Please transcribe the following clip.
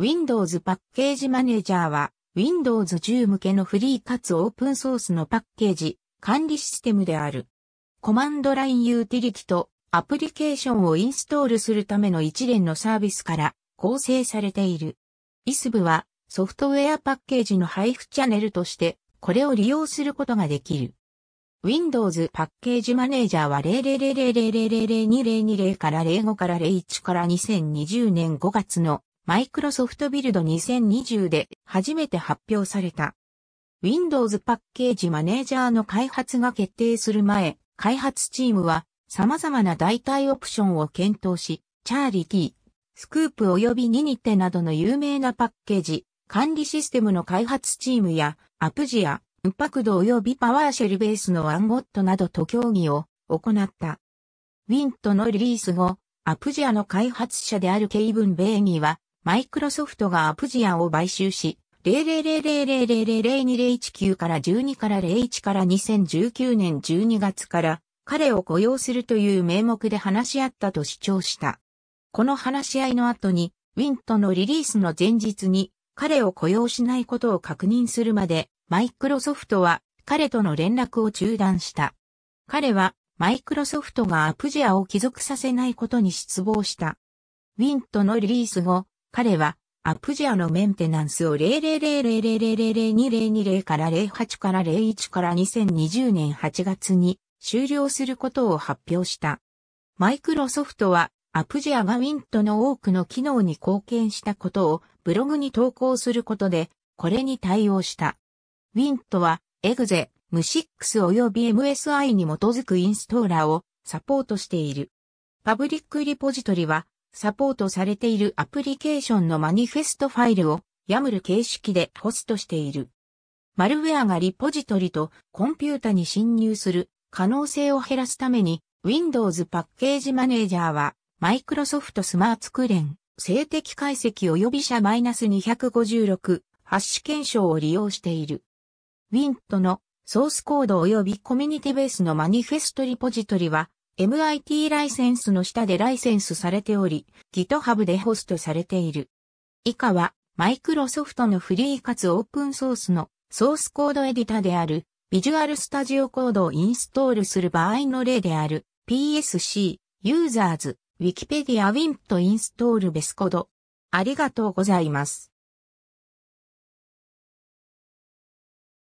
Windows パッケージマネージャーは Windows 10向けのフリーかつオープンソースのパッケージ管理システムである。コマンドラインユーティリティとアプリケーションをインストールするための一連のサービスから構成されている。ISV はソフトウェアパッケージの配布チャンネルとしてこれを利用することができる。Windows パッケージマネージャーは00000002020から05から01から2020年5月のマイクロソフトビルド2020で初めて発表された。Windows パッケージマネージャーの開発が決定する前、開発チームは様々な代替オプションを検討し、チャーリティ、スクープ及びニニテなどの有名なパッケージ、管理システムの開発チームや、アプジア、ウパクド及びパワーシェルベースのワンゴットなどと協議を行った。w i n トのリリース後、アプジアの開発者であるケイブン・ベーギは、マイクロソフトがアプジアを買収し、000000002019から12から01から2019年12月から彼を雇用するという名目で話し合ったと主張した。この話し合いの後に、ウィントのリリースの前日に彼を雇用しないことを確認するまで、マイクロソフトは彼との連絡を中断した。彼はマイクロソフトがアプジアを帰属させないことに失望した。ウィントのリリース後、彼は、アプジアのメンテナンスを00000002020から08から01から2020年8月に終了することを発表した。マイクロソフトは、アプジアが Wint の多くの機能に貢献したことをブログに投稿することで、これに対応した。Wint は、エグゼ、M6 及び MSI に基づくインストーラーをサポートしている。パブリックリポジトリは、サポートされているアプリケーションのマニフェストファイルを YAML 形式でホストしている。マルウェアがリポジトリとコンピュータに侵入する可能性を減らすために Windows パッケージマネージャーは Microsoft スマーツクレン、静的解析及び社 -256 ハッシュ検証を利用している。Wint のソースコード及びコミュニティベースのマニフェストリポジトリは MIT ライセンスの下でライセンスされており、GitHub でホストされている。以下は、マイクロソフトのフリーかつオープンソースのソースコードエディタである、ビジュアルスタジオコードをインストールする場合の例である、PSC、Users、Wikipedia Wimp とインストールベスコード。ありがとうございます。